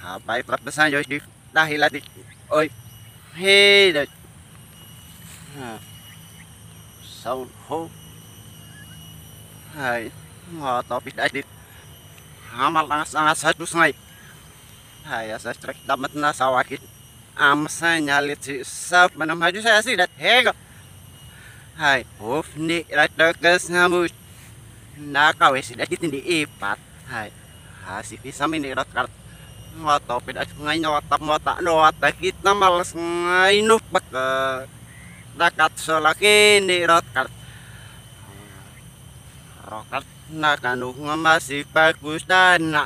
Hai, trapdasan yo di dahil adik. Oi. Hey. Da. Ha. ho. Hai. Nga topik adik. Hamal angas angas satu sungai. Hai asa trek damat na sawakit. Amsa nyalit si sab manam haju saya sih dat. Hego. Hai. Hof ni rat dokes ngamut. Nakawes dikit di ipat. Hai. Hasi pisam ini rat kart wato pidak ngay no tam wata no kita malas ngay no pak eh, dakat solaki ni rokat rokat na kanung masih bagus dan na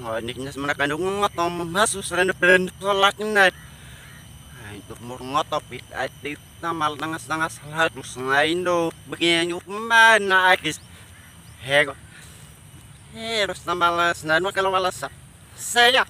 ngoniknya semana kanung ngoto masuk selain brand solak na itu murngo topik atik tamal tangas tangas harus ngay no begini mana akis hego Hei, harus tambah malas, nah, kalau malas, 谁呀？